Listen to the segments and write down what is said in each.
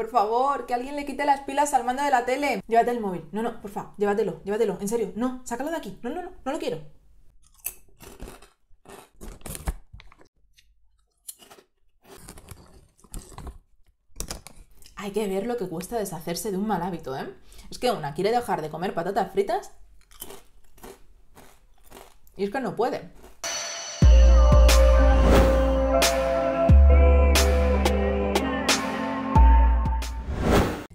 Por favor, que alguien le quite las pilas al mando de la tele. Llévate el móvil. No, no, porfa. llévatelo, llévatelo. En serio, no, sácalo de aquí. No, no, no, no lo quiero. Hay que ver lo que cuesta deshacerse de un mal hábito, ¿eh? Es que una quiere dejar de comer patatas fritas y es que no puede.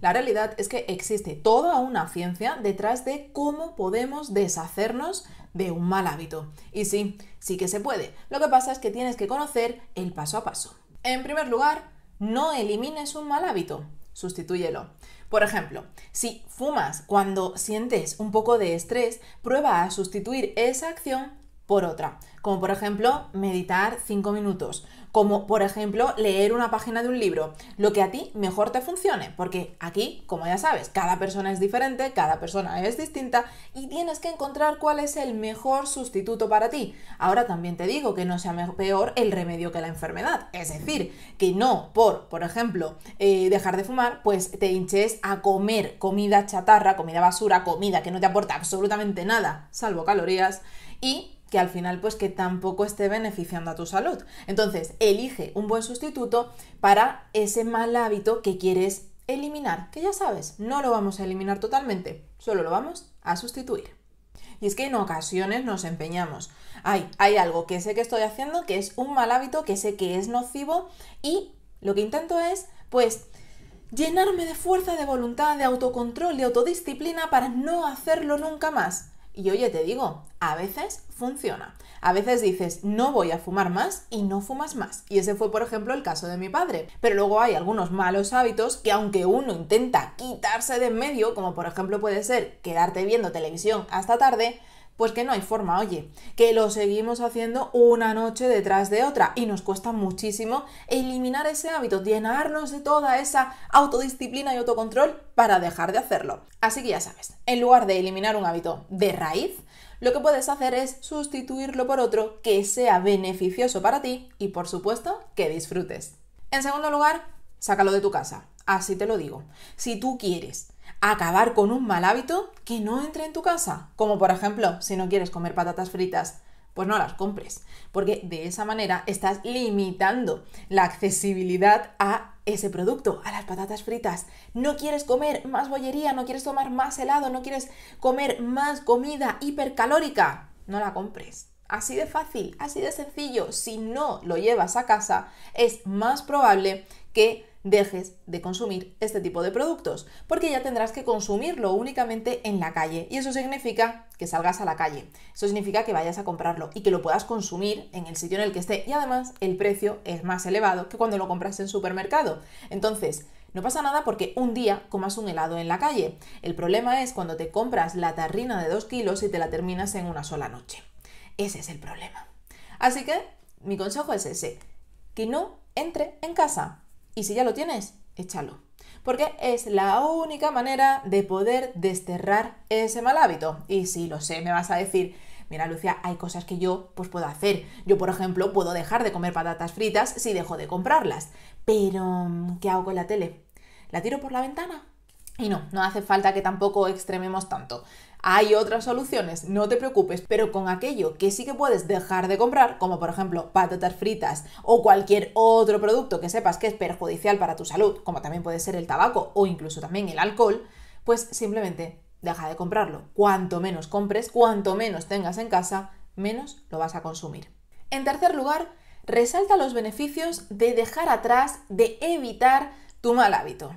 La realidad es que existe toda una ciencia detrás de cómo podemos deshacernos de un mal hábito. Y sí, sí que se puede. Lo que pasa es que tienes que conocer el paso a paso. En primer lugar, no elimines un mal hábito, sustitúyelo. Por ejemplo, si fumas cuando sientes un poco de estrés, prueba a sustituir esa acción por otra, como por ejemplo meditar 5 minutos, como por ejemplo leer una página de un libro, lo que a ti mejor te funcione, porque aquí, como ya sabes, cada persona es diferente, cada persona es distinta y tienes que encontrar cuál es el mejor sustituto para ti. Ahora también te digo que no sea peor el remedio que la enfermedad, es decir, que no por, por ejemplo, eh, dejar de fumar, pues te hinches a comer comida chatarra, comida basura, comida que no te aporta absolutamente nada, salvo calorías, y al final pues que tampoco esté beneficiando a tu salud. Entonces, elige un buen sustituto para ese mal hábito que quieres eliminar, que ya sabes, no lo vamos a eliminar totalmente, solo lo vamos a sustituir. Y es que en ocasiones nos empeñamos. hay algo que sé que estoy haciendo, que es un mal hábito, que sé que es nocivo y lo que intento es, pues, llenarme de fuerza, de voluntad, de autocontrol, de autodisciplina para no hacerlo nunca más. Y oye, te digo, a veces funciona. A veces dices, no voy a fumar más y no fumas más. Y ese fue, por ejemplo, el caso de mi padre. Pero luego hay algunos malos hábitos que aunque uno intenta quitarse de en medio, como por ejemplo puede ser quedarte viendo televisión hasta tarde, pues que no hay forma, oye, que lo seguimos haciendo una noche detrás de otra y nos cuesta muchísimo eliminar ese hábito, llenarnos de toda esa autodisciplina y autocontrol para dejar de hacerlo. Así que ya sabes, en lugar de eliminar un hábito de raíz, lo que puedes hacer es sustituirlo por otro que sea beneficioso para ti y por supuesto que disfrutes. En segundo lugar, sácalo de tu casa, así te lo digo. Si tú quieres acabar con un mal hábito que no entre en tu casa. Como por ejemplo, si no quieres comer patatas fritas, pues no las compres, porque de esa manera estás limitando la accesibilidad a ese producto, a las patatas fritas. No quieres comer más bollería, no quieres tomar más helado, no quieres comer más comida hipercalórica. No la compres. Así de fácil, así de sencillo. Si no lo llevas a casa, es más probable que dejes de consumir este tipo de productos, porque ya tendrás que consumirlo únicamente en la calle. Y eso significa que salgas a la calle, eso significa que vayas a comprarlo y que lo puedas consumir en el sitio en el que esté. Y además el precio es más elevado que cuando lo compras en supermercado. Entonces, no pasa nada porque un día comas un helado en la calle. El problema es cuando te compras la tarrina de 2 kilos y te la terminas en una sola noche. Ese es el problema. Así que mi consejo es ese, que no entre en casa. Y si ya lo tienes, échalo. Porque es la única manera de poder desterrar ese mal hábito. Y si lo sé, me vas a decir, mira Lucia, hay cosas que yo pues puedo hacer. Yo, por ejemplo, puedo dejar de comer patatas fritas si dejo de comprarlas. Pero, ¿qué hago con la tele? ¿La tiro por la ventana? Y no, no hace falta que tampoco extrememos tanto. Hay otras soluciones, no te preocupes, pero con aquello que sí que puedes dejar de comprar, como por ejemplo patatas fritas o cualquier otro producto que sepas que es perjudicial para tu salud, como también puede ser el tabaco o incluso también el alcohol, pues simplemente deja de comprarlo. Cuanto menos compres, cuanto menos tengas en casa, menos lo vas a consumir. En tercer lugar, resalta los beneficios de dejar atrás, de evitar tu mal hábito.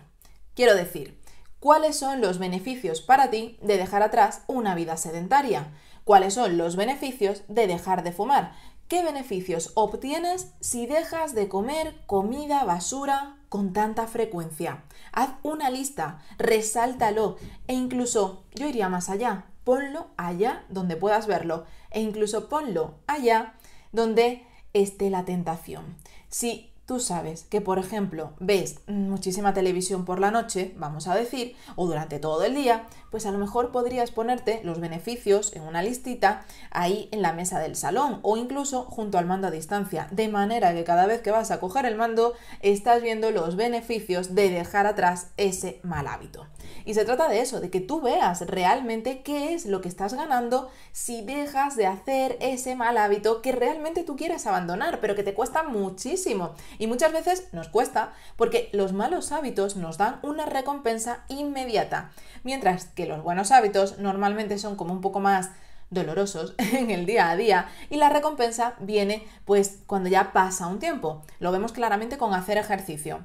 Quiero decir, cuáles son los beneficios para ti de dejar atrás una vida sedentaria, cuáles son los beneficios de dejar de fumar, qué beneficios obtienes si dejas de comer comida basura con tanta frecuencia. Haz una lista, resáltalo e incluso yo iría más allá, ponlo allá donde puedas verlo e incluso ponlo allá donde esté la tentación. Si Tú sabes que, por ejemplo, ves muchísima televisión por la noche, vamos a decir, o durante todo el día, pues a lo mejor podrías ponerte los beneficios en una listita ahí en la mesa del salón o incluso junto al mando a distancia, de manera que cada vez que vas a coger el mando estás viendo los beneficios de dejar atrás ese mal hábito. Y se trata de eso, de que tú veas realmente qué es lo que estás ganando si dejas de hacer ese mal hábito que realmente tú quieres abandonar, pero que te cuesta muchísimo y muchas veces nos cuesta porque los malos hábitos nos dan una recompensa inmediata, mientras que los buenos hábitos normalmente son como un poco más dolorosos en el día a día y la recompensa viene pues cuando ya pasa un tiempo. Lo vemos claramente con hacer ejercicio.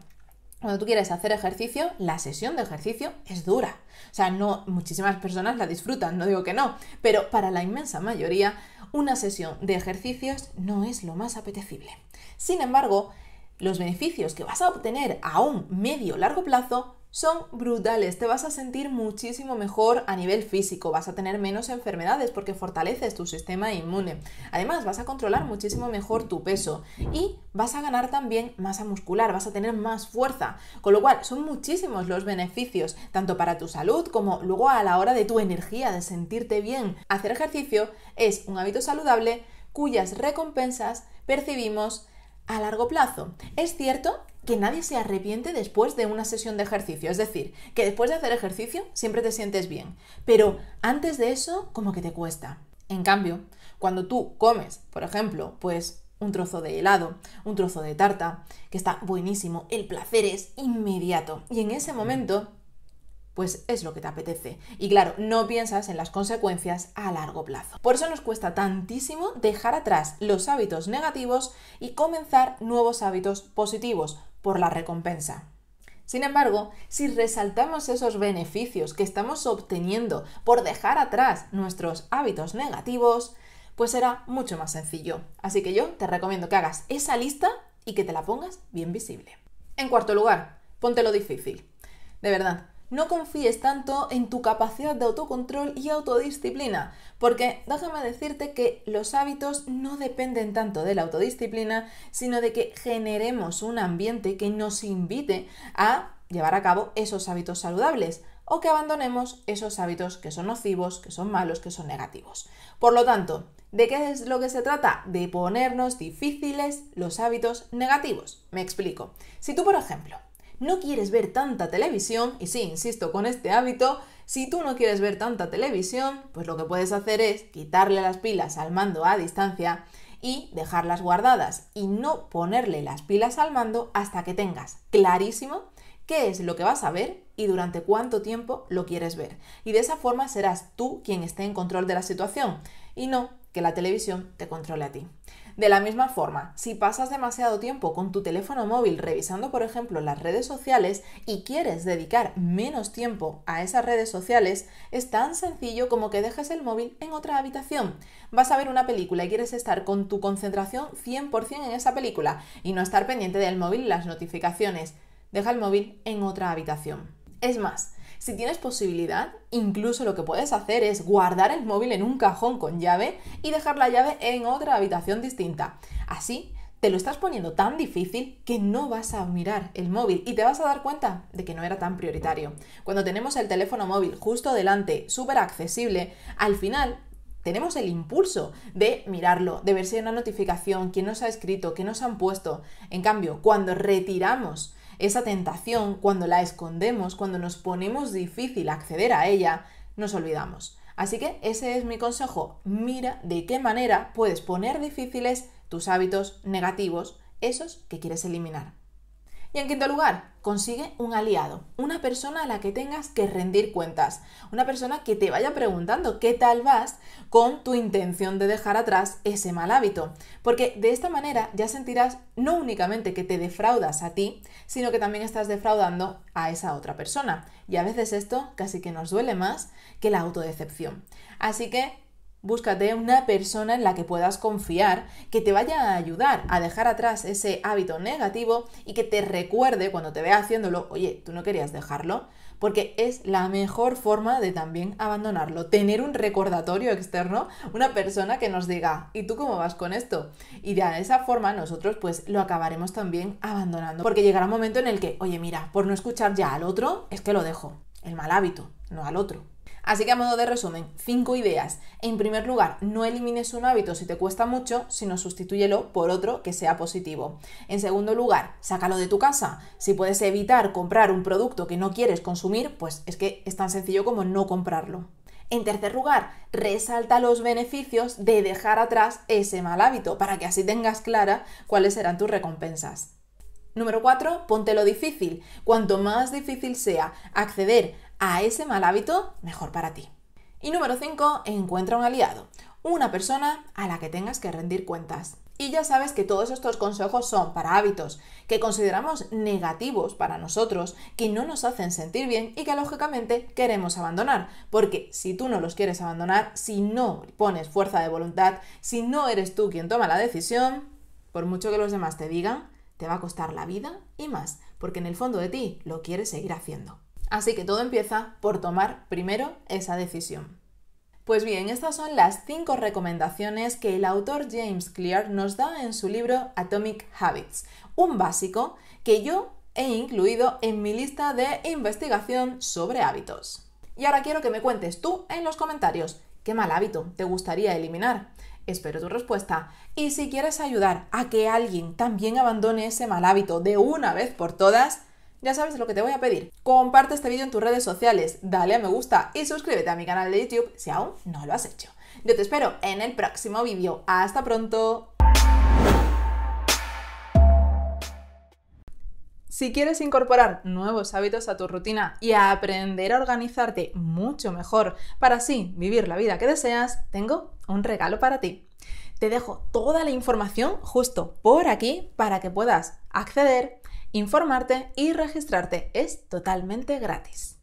Cuando tú quieres hacer ejercicio, la sesión de ejercicio es dura. O sea, no muchísimas personas la disfrutan, no digo que no, pero para la inmensa mayoría una sesión de ejercicios no es lo más apetecible. Sin embargo, los beneficios que vas a obtener a un medio largo plazo son brutales. Te vas a sentir muchísimo mejor a nivel físico, vas a tener menos enfermedades porque fortaleces tu sistema inmune. Además, vas a controlar muchísimo mejor tu peso y vas a ganar también masa muscular, vas a tener más fuerza. Con lo cual, son muchísimos los beneficios, tanto para tu salud como luego a la hora de tu energía, de sentirte bien. Hacer ejercicio es un hábito saludable cuyas recompensas percibimos a largo plazo. Es cierto que nadie se arrepiente después de una sesión de ejercicio, es decir, que después de hacer ejercicio siempre te sientes bien, pero antes de eso como que te cuesta. En cambio, cuando tú comes, por ejemplo, pues un trozo de helado, un trozo de tarta, que está buenísimo, el placer es inmediato y en ese momento pues es lo que te apetece. Y claro, no piensas en las consecuencias a largo plazo. Por eso nos cuesta tantísimo dejar atrás los hábitos negativos y comenzar nuevos hábitos positivos por la recompensa. Sin embargo, si resaltamos esos beneficios que estamos obteniendo por dejar atrás nuestros hábitos negativos, pues será mucho más sencillo. Así que yo te recomiendo que hagas esa lista y que te la pongas bien visible. En cuarto lugar, ponte lo difícil. De verdad, no confíes tanto en tu capacidad de autocontrol y autodisciplina, porque déjame decirte que los hábitos no dependen tanto de la autodisciplina, sino de que generemos un ambiente que nos invite a llevar a cabo esos hábitos saludables o que abandonemos esos hábitos que son nocivos, que son malos, que son negativos. Por lo tanto, ¿de qué es lo que se trata? De ponernos difíciles los hábitos negativos. Me explico. Si tú, por ejemplo, no quieres ver tanta televisión, y sí, insisto con este hábito, si tú no quieres ver tanta televisión, pues lo que puedes hacer es quitarle las pilas al mando a distancia y dejarlas guardadas y no ponerle las pilas al mando hasta que tengas clarísimo qué es lo que vas a ver y durante cuánto tiempo lo quieres ver. Y de esa forma serás tú quien esté en control de la situación y no que la televisión te controle a ti. De la misma forma, si pasas demasiado tiempo con tu teléfono móvil revisando, por ejemplo, las redes sociales y quieres dedicar menos tiempo a esas redes sociales, es tan sencillo como que dejes el móvil en otra habitación. Vas a ver una película y quieres estar con tu concentración 100% en esa película y no estar pendiente del móvil y las notificaciones. Deja el móvil en otra habitación. Es más, si tienes posibilidad, incluso lo que puedes hacer es guardar el móvil en un cajón con llave y dejar la llave en otra habitación distinta. Así, te lo estás poniendo tan difícil que no vas a mirar el móvil y te vas a dar cuenta de que no era tan prioritario. Cuando tenemos el teléfono móvil justo delante, súper accesible, al final tenemos el impulso de mirarlo, de ver si hay una notificación, quién nos ha escrito, qué nos han puesto. En cambio, cuando retiramos esa tentación, cuando la escondemos, cuando nos ponemos difícil acceder a ella, nos olvidamos. Así que ese es mi consejo. Mira de qué manera puedes poner difíciles tus hábitos negativos, esos que quieres eliminar. Y en quinto lugar, consigue un aliado, una persona a la que tengas que rendir cuentas, una persona que te vaya preguntando qué tal vas con tu intención de dejar atrás ese mal hábito, porque de esta manera ya sentirás no únicamente que te defraudas a ti, sino que también estás defraudando a esa otra persona. Y a veces esto casi que nos duele más que la autodecepción. Así que Búscate una persona en la que puedas confiar, que te vaya a ayudar a dejar atrás ese hábito negativo y que te recuerde cuando te vea haciéndolo, oye, tú no querías dejarlo, porque es la mejor forma de también abandonarlo, tener un recordatorio externo, una persona que nos diga, ¿y tú cómo vas con esto? Y de esa forma nosotros pues lo acabaremos también abandonando, porque llegará un momento en el que, oye, mira, por no escuchar ya al otro, es que lo dejo, el mal hábito, no al otro. Así que a modo de resumen, cinco ideas. En primer lugar, no elimines un hábito si te cuesta mucho, sino sustitúyelo por otro que sea positivo. En segundo lugar, sácalo de tu casa. Si puedes evitar comprar un producto que no quieres consumir, pues es que es tan sencillo como no comprarlo. En tercer lugar, resalta los beneficios de dejar atrás ese mal hábito para que así tengas clara cuáles serán tus recompensas. Número 4. Ponte lo difícil. Cuanto más difícil sea acceder a ese mal hábito, mejor para ti. Y número 5, encuentra un aliado, una persona a la que tengas que rendir cuentas. Y ya sabes que todos estos consejos son para hábitos que consideramos negativos para nosotros, que no nos hacen sentir bien y que lógicamente queremos abandonar. Porque si tú no los quieres abandonar, si no pones fuerza de voluntad, si no eres tú quien toma la decisión, por mucho que los demás te digan, te va a costar la vida y más, porque en el fondo de ti lo quieres seguir haciendo. Así que todo empieza por tomar primero esa decisión. Pues bien, estas son las cinco recomendaciones que el autor James Clear nos da en su libro Atomic Habits, un básico que yo he incluido en mi lista de investigación sobre hábitos. Y ahora quiero que me cuentes tú en los comentarios qué mal hábito te gustaría eliminar. Espero tu respuesta. Y si quieres ayudar a que alguien también abandone ese mal hábito de una vez por todas, ya sabes lo que te voy a pedir. Comparte este vídeo en tus redes sociales, dale a me gusta y suscríbete a mi canal de YouTube si aún no lo has hecho. Yo te espero en el próximo vídeo. Hasta pronto. Si quieres incorporar nuevos hábitos a tu rutina y aprender a organizarte mucho mejor para así vivir la vida que deseas, tengo un regalo para ti. Te dejo toda la información justo por aquí para que puedas acceder informarte y registrarte. Es totalmente gratis.